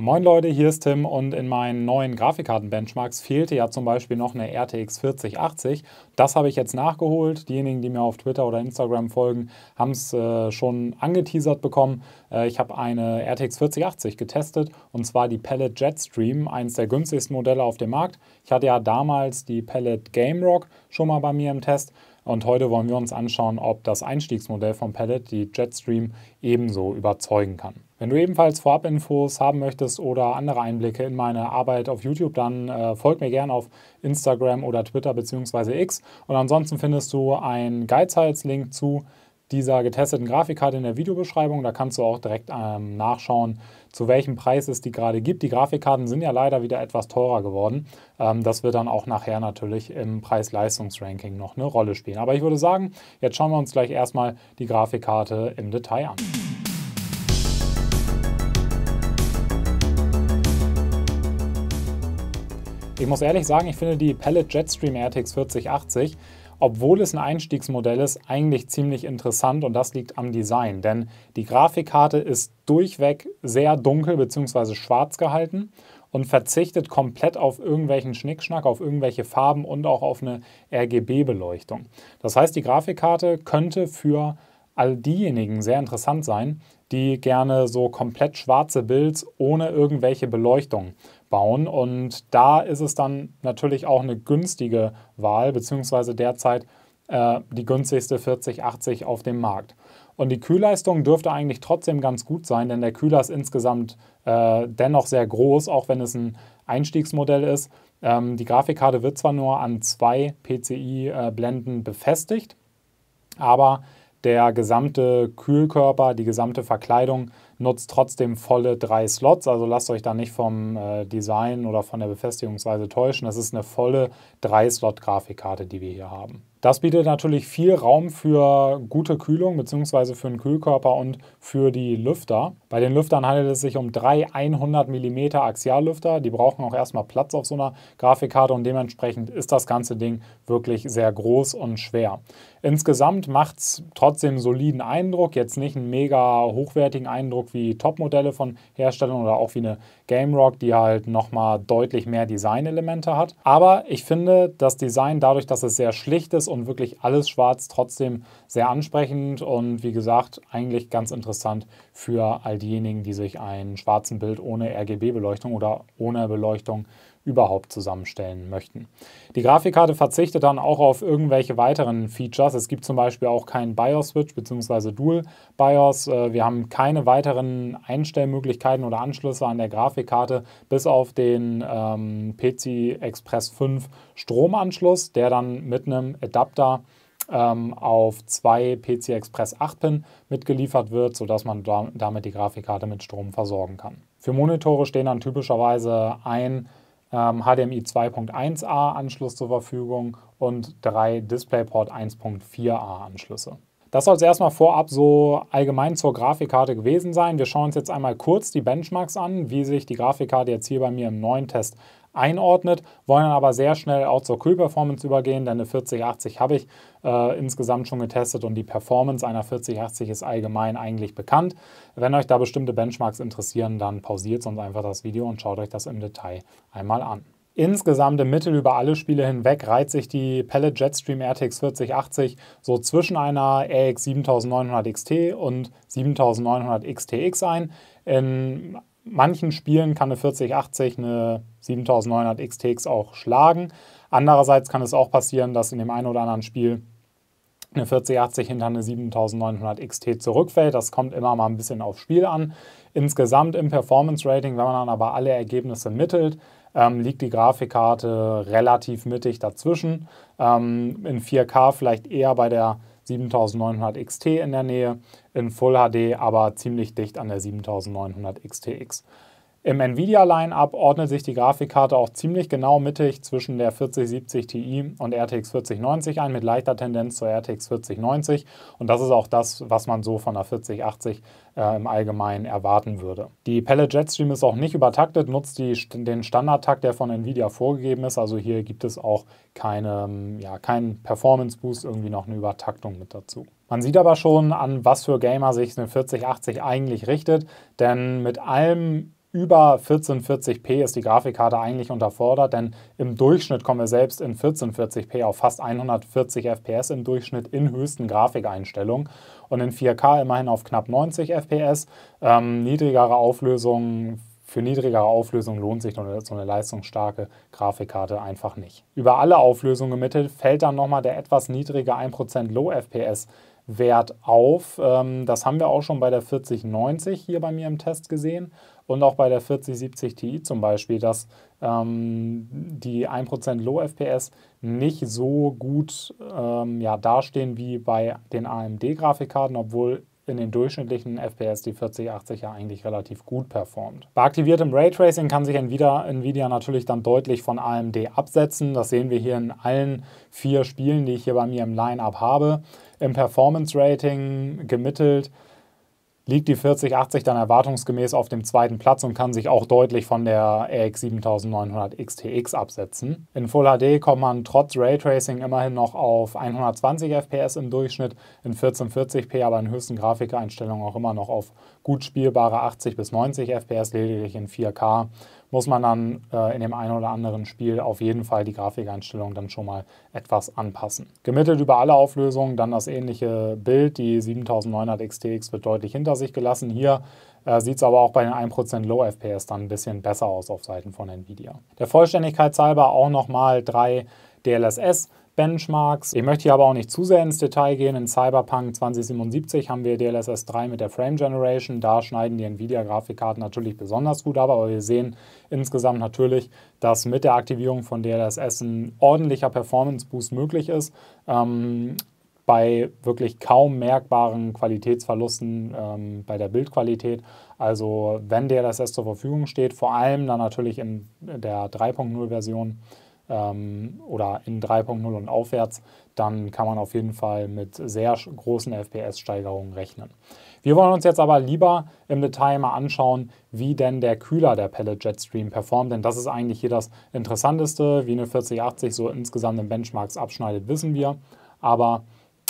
Moin Leute, hier ist Tim und in meinen neuen Grafikkarten-Benchmarks fehlte ja zum Beispiel noch eine RTX 4080. Das habe ich jetzt nachgeholt. Diejenigen, die mir auf Twitter oder Instagram folgen, haben es äh, schon angeteasert bekommen. Äh, ich habe eine RTX 4080 getestet und zwar die Pellet Jetstream, eines der günstigsten Modelle auf dem Markt. Ich hatte ja damals die Pellet Game Rock schon mal bei mir im Test. Und heute wollen wir uns anschauen, ob das Einstiegsmodell von Pellet, die Jetstream, ebenso überzeugen kann. Wenn du ebenfalls Vorabinfos haben möchtest oder andere Einblicke in meine Arbeit auf YouTube, dann äh, folg mir gerne auf Instagram oder Twitter bzw. X. Und ansonsten findest du einen Guides-Link zu dieser getesteten Grafikkarte in der Videobeschreibung. Da kannst du auch direkt ähm, nachschauen, zu welchem Preis es die gerade gibt. Die Grafikkarten sind ja leider wieder etwas teurer geworden. Ähm, das wird dann auch nachher natürlich im Preis-Leistungs-Ranking noch eine Rolle spielen. Aber ich würde sagen, jetzt schauen wir uns gleich erstmal die Grafikkarte im Detail an. Ich muss ehrlich sagen, ich finde die Pellet Jetstream RTX 4080, obwohl es ein Einstiegsmodell ist, eigentlich ziemlich interessant und das liegt am Design, denn die Grafikkarte ist durchweg sehr dunkel bzw. schwarz gehalten und verzichtet komplett auf irgendwelchen Schnickschnack, auf irgendwelche Farben und auch auf eine RGB-Beleuchtung. Das heißt, die Grafikkarte könnte für all diejenigen sehr interessant sein, die gerne so komplett schwarze Builds ohne irgendwelche Beleuchtung bauen. Und da ist es dann natürlich auch eine günstige Wahl, beziehungsweise derzeit äh, die günstigste 4080 auf dem Markt. Und die Kühlleistung dürfte eigentlich trotzdem ganz gut sein, denn der Kühler ist insgesamt äh, dennoch sehr groß, auch wenn es ein Einstiegsmodell ist. Ähm, die Grafikkarte wird zwar nur an zwei PCI-Blenden äh, befestigt, aber der gesamte Kühlkörper, die gesamte Verkleidung nutzt trotzdem volle drei Slots. Also lasst euch da nicht vom äh, Design oder von der Befestigungsweise täuschen. Das ist eine volle drei Slot Grafikkarte, die wir hier haben. Das bietet natürlich viel Raum für gute Kühlung bzw. für den Kühlkörper und für die Lüfter. Bei den Lüftern handelt es sich um drei 100 mm Axiallüfter. Die brauchen auch erstmal Platz auf so einer Grafikkarte und dementsprechend ist das ganze Ding wirklich sehr groß und schwer. Insgesamt macht es trotzdem einen soliden Eindruck, jetzt nicht einen mega hochwertigen Eindruck wie Top-Modelle von Herstellern oder auch wie eine Game Rock, die halt nochmal deutlich mehr Designelemente hat. Aber ich finde das Design dadurch, dass es sehr schlicht ist und wirklich alles schwarz, trotzdem sehr ansprechend und wie gesagt, eigentlich ganz interessant für all diejenigen, die sich ein schwarzes Bild ohne RGB-Beleuchtung oder ohne Beleuchtung äh, überhaupt zusammenstellen möchten. Die Grafikkarte verzichtet dann auch auf irgendwelche weiteren Features. Es gibt zum Beispiel auch keinen BIOS-Switch bzw. Dual-BIOS. Äh, wir haben keine weiteren Einstellmöglichkeiten oder Anschlüsse an der Grafikkarte, bis auf den ähm, PC Express 5 Stromanschluss, der dann mit einem Adapter ähm, auf zwei PC Express 8-Pin mitgeliefert wird, sodass man damit die Grafikkarte mit Strom versorgen kann. Für Monitore stehen dann typischerweise ein ähm, HDMI 2.1a Anschluss zur Verfügung und drei DisplayPort 1.4a Anschlüsse. Das soll es erstmal vorab so allgemein zur Grafikkarte gewesen sein. Wir schauen uns jetzt einmal kurz die Benchmarks an, wie sich die Grafikkarte jetzt hier bei mir im neuen Test einordnet, wollen dann aber sehr schnell auch zur Kühlperformance übergehen, denn eine 4080 habe ich äh, insgesamt schon getestet und die Performance einer 4080 ist allgemein eigentlich bekannt. Wenn euch da bestimmte Benchmarks interessieren, dann pausiert sonst einfach das Video und schaut euch das im Detail einmal an. Insgesamt im Mittel über alle Spiele hinweg reiht sich die Pellet Jetstream RTX 4080 so zwischen einer RX 7900 XT und 7900 XTX ein. In manchen Spielen kann eine 4080 eine 7900 XTX auch schlagen. Andererseits kann es auch passieren, dass in dem einen oder anderen Spiel eine 4080 hinter eine 7900 XT zurückfällt. Das kommt immer mal ein bisschen aufs Spiel an. Insgesamt im Performance Rating, wenn man dann aber alle Ergebnisse mittelt, ähm, liegt die Grafikkarte relativ mittig dazwischen. Ähm, in 4K vielleicht eher bei der 7900 XT in der Nähe, in Full HD aber ziemlich dicht an der 7900 XTX. Im nvidia Lineup ordnet sich die Grafikkarte auch ziemlich genau mittig zwischen der 4070 Ti und RTX 4090 ein, mit leichter Tendenz zur RTX 4090. Und das ist auch das, was man so von der 4080 äh, im Allgemeinen erwarten würde. Die Pellet Jetstream ist auch nicht übertaktet, nutzt die, den Standardtakt, der von Nvidia vorgegeben ist. Also hier gibt es auch keine, ähm, ja, keinen Performance-Boost, irgendwie noch eine Übertaktung mit dazu. Man sieht aber schon, an was für Gamer sich eine 4080 eigentlich richtet, denn mit allem über 1440p ist die Grafikkarte eigentlich unterfordert, denn im Durchschnitt kommen wir selbst in 1440p auf fast 140 FPS im Durchschnitt in höchsten Grafikeinstellungen und in 4K immerhin auf knapp 90 FPS. Ähm, niedrigere Auflösungen für niedrigere Auflösung lohnt sich so eine leistungsstarke Grafikkarte einfach nicht. Über alle Auflösungen gemittelt fällt dann nochmal der etwas niedrige 1% Low FPS Wert auf. Ähm, das haben wir auch schon bei der 4090 hier bei mir im Test gesehen. Und auch bei der 4070 Ti zum Beispiel, dass ähm, die 1% Low FPS nicht so gut ähm, ja, dastehen wie bei den AMD-Grafikkarten, obwohl in den durchschnittlichen FPS die 4080 ja eigentlich relativ gut performt. Bei aktiviertem Raytracing kann sich Nvidia, natürlich dann deutlich von AMD absetzen. Das sehen wir hier in allen vier Spielen, die ich hier bei mir im Line-Up habe. Im Performance-Rating gemittelt liegt die 4080 dann erwartungsgemäß auf dem zweiten Platz und kann sich auch deutlich von der RX 7900 XTX absetzen. In Full HD kommt man trotz Raytracing immerhin noch auf 120 FPS im Durchschnitt, in 1440p aber in höchsten Grafikeinstellungen auch immer noch auf gut spielbare 80 bis 90 FPS, lediglich in 4K muss man dann äh, in dem einen oder anderen Spiel auf jeden Fall die Grafikeinstellung dann schon mal etwas anpassen. Gemittelt über alle Auflösungen dann das ähnliche Bild. Die 7900 XTX wird deutlich hinter sich gelassen. Hier äh, sieht es aber auch bei den 1% Low FPS dann ein bisschen besser aus auf Seiten von Nvidia. Der Vollständigkeit halber auch nochmal drei DLSS Benchmarks. Ich möchte hier aber auch nicht zu sehr ins Detail gehen. In Cyberpunk 2077 haben wir DLSS 3 mit der Frame Generation. Da schneiden die Nvidia-Grafikkarten natürlich besonders gut ab, aber wir sehen insgesamt natürlich, dass mit der Aktivierung von DLSS ein ordentlicher Performance-Boost möglich ist. Ähm, bei wirklich kaum merkbaren Qualitätsverlusten ähm, bei der Bildqualität. Also wenn DLSS zur Verfügung steht, vor allem dann natürlich in der 3.0-Version, ähm, oder in 3.0 und aufwärts, dann kann man auf jeden Fall mit sehr großen FPS-Steigerungen rechnen. Wir wollen uns jetzt aber lieber im Detail mal anschauen, wie denn der Kühler der Pellet Jetstream performt, denn das ist eigentlich hier das Interessanteste. Wie eine 4080 so insgesamt in Benchmarks abschneidet, wissen wir, aber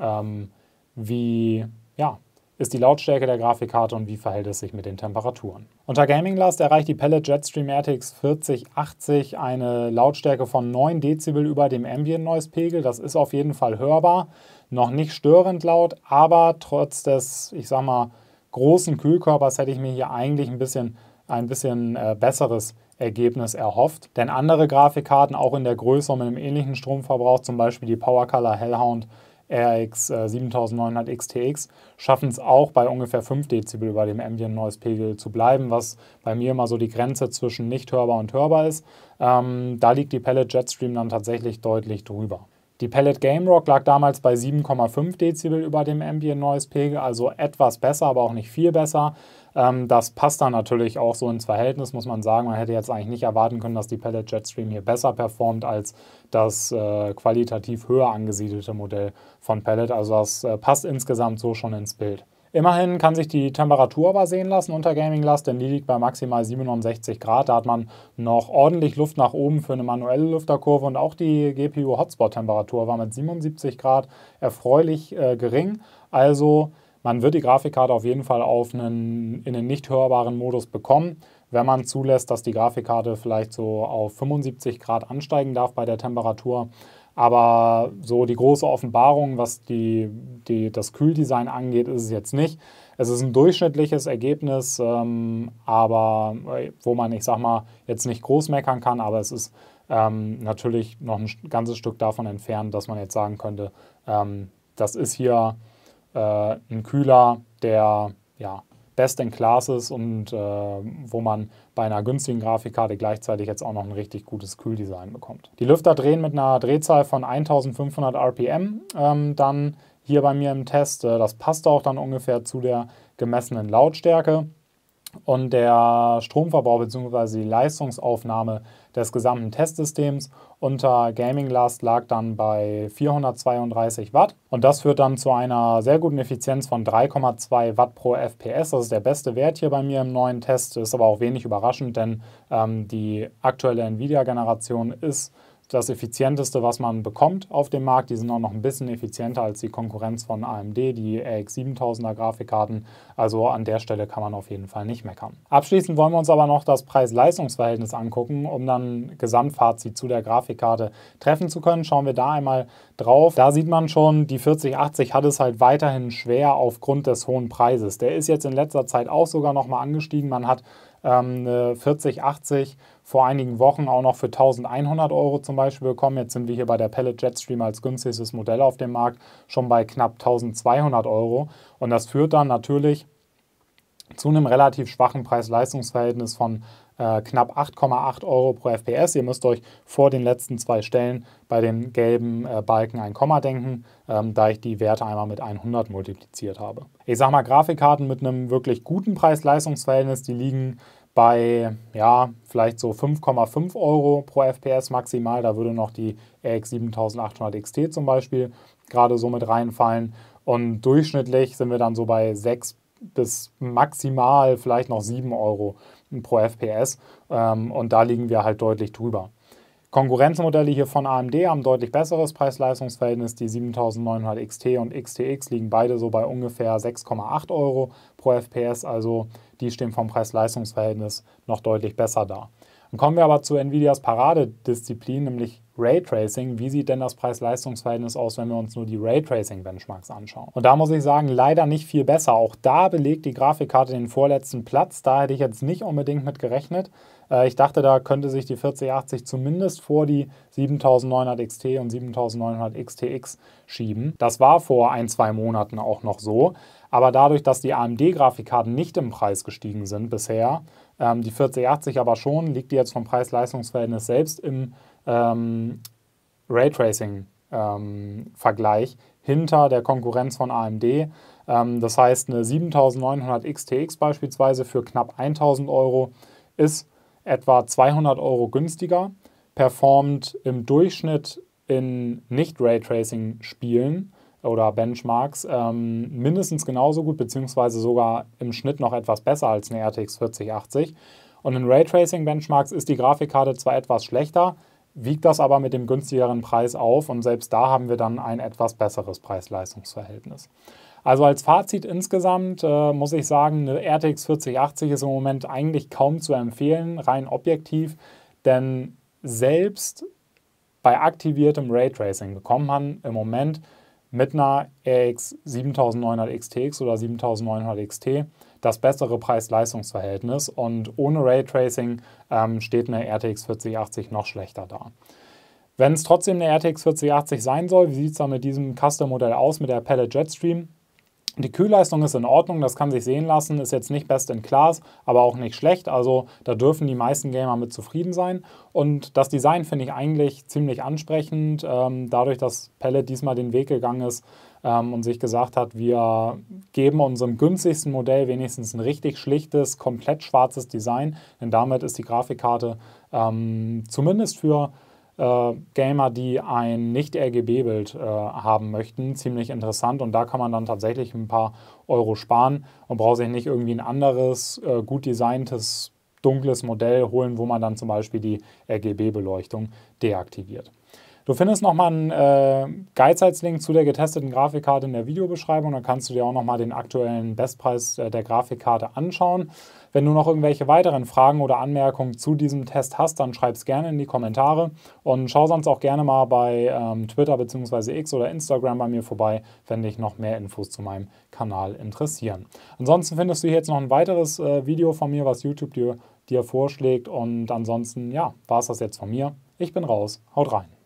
ähm, wie, ja, ist die Lautstärke der Grafikkarte und wie verhält es sich mit den Temperaturen. Unter Gaming Last erreicht die Pellet Jetstream RTX 4080 eine Lautstärke von 9 Dezibel über dem Ambient Noise Pegel. Das ist auf jeden Fall hörbar, noch nicht störend laut, aber trotz des, ich sag mal, großen Kühlkörpers hätte ich mir hier eigentlich ein bisschen ein bisschen äh, besseres Ergebnis erhofft. Denn andere Grafikkarten, auch in der Größe und mit einem ähnlichen Stromverbrauch, zum Beispiel die Power Color Hellhound, RX 7900 XTX schaffen es auch bei ungefähr 5 Dezibel über dem Ambient Noise Pegel zu bleiben, was bei mir immer so die Grenze zwischen nicht hörbar und hörbar ist. Ähm, da liegt die Pellet Jetstream dann tatsächlich deutlich drüber. Die Pellet Game Rock lag damals bei 7,5 Dezibel über dem Ambient Noise Pegel, also etwas besser, aber auch nicht viel besser. Ähm, das passt dann natürlich auch so ins Verhältnis, muss man sagen. Man hätte jetzt eigentlich nicht erwarten können, dass die Pellet Jetstream hier besser performt als das äh, qualitativ höher angesiedelte Modell von Pellet. Also das äh, passt insgesamt so schon ins Bild. Immerhin kann sich die Temperatur aber sehen lassen unter Gaming Last, denn die liegt bei maximal 67 Grad. Da hat man noch ordentlich Luft nach oben für eine manuelle Lüfterkurve und auch die GPU-Hotspot-Temperatur war mit 77 Grad erfreulich äh, gering. Also man wird die Grafikkarte auf jeden Fall auf einen, in einen nicht hörbaren Modus bekommen, wenn man zulässt, dass die Grafikkarte vielleicht so auf 75 Grad ansteigen darf bei der Temperatur. Aber so die große Offenbarung, was die, die, das Kühldesign angeht, ist es jetzt nicht. Es ist ein durchschnittliches Ergebnis, ähm, aber äh, wo man, ich sag mal, jetzt nicht groß meckern kann, aber es ist ähm, natürlich noch ein ganzes Stück davon entfernt, dass man jetzt sagen könnte, ähm, das ist hier äh, ein Kühler, der ja, best in class ist und äh, wo man bei einer günstigen Grafikkarte gleichzeitig jetzt auch noch ein richtig gutes Kühldesign bekommt. Die Lüfter drehen mit einer Drehzahl von 1500 RPM ähm, dann hier bei mir im Test. Äh, das passt auch dann ungefähr zu der gemessenen Lautstärke. Und der Stromverbrauch bzw. die Leistungsaufnahme des gesamten Testsystems unter Gaming Last lag dann bei 432 Watt und das führt dann zu einer sehr guten Effizienz von 3,2 Watt pro FPS. Das ist der beste Wert hier bei mir im neuen Test, ist aber auch wenig überraschend, denn ähm, die aktuelle Nvidia-Generation ist das effizienteste, was man bekommt auf dem Markt. Die sind auch noch ein bisschen effizienter als die Konkurrenz von AMD, die RX 7000er Grafikkarten. Also an der Stelle kann man auf jeden Fall nicht meckern. Abschließend wollen wir uns aber noch das Preis-Leistungs-Verhältnis angucken, um dann ein Gesamtfazit zu der Grafikkarte treffen zu können. Schauen wir da einmal drauf. Da sieht man schon, die 4080 hat es halt weiterhin schwer aufgrund des hohen Preises. Der ist jetzt in letzter Zeit auch sogar nochmal angestiegen. Man hat ähm, eine 4080 vor einigen Wochen auch noch für 1100 Euro zum Beispiel bekommen. Jetzt sind wir hier bei der Pellet Jetstream als günstigstes Modell auf dem Markt schon bei knapp 1200 Euro. Und das führt dann natürlich zu einem relativ schwachen Preis-Leistungs-Verhältnis von äh, knapp 8,8 Euro pro FPS. Ihr müsst euch vor den letzten zwei Stellen bei den gelben äh, Balken ein Komma denken, ähm, da ich die Werte einmal mit 100 multipliziert habe. Ich sag mal, Grafikkarten mit einem wirklich guten Preis-Leistungs-Verhältnis, die liegen bei ja, vielleicht so 5,5 Euro pro FPS maximal. Da würde noch die RX 7800 XT zum Beispiel gerade so mit reinfallen. Und durchschnittlich sind wir dann so bei 6 bis maximal vielleicht noch 7 Euro pro FPS ähm, und da liegen wir halt deutlich drüber. Konkurrenzmodelle hier von AMD haben deutlich besseres Preis-Leistungs-Verhältnis. Die 7900 XT und XTX liegen beide so bei ungefähr 6,8 Euro pro FPS, also die stehen vom Preis-Leistungs-Verhältnis noch deutlich besser da. Dann kommen wir aber zu Nvidias Paradedisziplin, nämlich Raytracing. Wie sieht denn das Preis-Leistungs-Verhältnis aus, wenn wir uns nur die Raytracing-Benchmarks anschauen? Und da muss ich sagen, leider nicht viel besser. Auch da belegt die Grafikkarte den vorletzten Platz. Da hätte ich jetzt nicht unbedingt mit gerechnet. Äh, ich dachte, da könnte sich die 4080 zumindest vor die 7900 XT und 7900 XTX schieben. Das war vor ein, zwei Monaten auch noch so. Aber dadurch, dass die AMD-Grafikkarten nicht im Preis gestiegen sind bisher, ähm, die 4080 aber schon, liegt die jetzt vom Preis-Leistungs-Verhältnis selbst im ähm, Raytracing-Vergleich ähm, hinter der Konkurrenz von AMD. Ähm, das heißt, eine 7900 XTX beispielsweise für knapp 1000 Euro ist etwa 200 Euro günstiger, performt im Durchschnitt in Nicht-Raytracing-Spielen oder Benchmarks ähm, mindestens genauso gut, beziehungsweise sogar im Schnitt noch etwas besser als eine RTX 4080. Und in Raytracing-Benchmarks ist die Grafikkarte zwar etwas schlechter, wiegt das aber mit dem günstigeren Preis auf und selbst da haben wir dann ein etwas besseres Preis-Leistungs-Verhältnis. Also als Fazit insgesamt äh, muss ich sagen, eine RTX 4080 ist im Moment eigentlich kaum zu empfehlen, rein objektiv, denn selbst bei aktiviertem Raytracing bekommt man im Moment mit einer RX 7900 XTX oder 7900 XT das bessere Preis-Leistungs-Verhältnis und ohne Raytracing ähm, steht eine RTX 4080 noch schlechter da. Wenn es trotzdem eine RTX 4080 sein soll, wie sieht es dann mit diesem Custom-Modell aus, mit der Palette Jetstream? Die Kühlleistung ist in Ordnung, das kann sich sehen lassen, ist jetzt nicht best in class, aber auch nicht schlecht, also da dürfen die meisten Gamer mit zufrieden sein. Und das Design finde ich eigentlich ziemlich ansprechend, ähm, dadurch, dass Pellet diesmal den Weg gegangen ist ähm, und sich gesagt hat, wir geben unserem günstigsten Modell wenigstens ein richtig schlichtes, komplett schwarzes Design, denn damit ist die Grafikkarte ähm, zumindest für äh, Gamer, die ein Nicht-RGB-Bild äh, haben möchten. Ziemlich interessant und da kann man dann tatsächlich ein paar Euro sparen und braucht sich nicht irgendwie ein anderes, äh, gut designtes, dunkles Modell holen, wo man dann zum Beispiel die RGB-Beleuchtung deaktiviert. Du findest nochmal einen äh, Geizheitslink zu der getesteten Grafikkarte in der Videobeschreibung. Dann kannst du dir auch nochmal den aktuellen Bestpreis äh, der Grafikkarte anschauen. Wenn du noch irgendwelche weiteren Fragen oder Anmerkungen zu diesem Test hast, dann schreib es gerne in die Kommentare und schau sonst auch gerne mal bei ähm, Twitter bzw. X oder Instagram bei mir vorbei, wenn dich noch mehr Infos zu meinem Kanal interessieren. Ansonsten findest du hier jetzt noch ein weiteres äh, Video von mir, was YouTube dir, dir vorschlägt. Und ansonsten, ja, war es das jetzt von mir. Ich bin raus. Haut rein.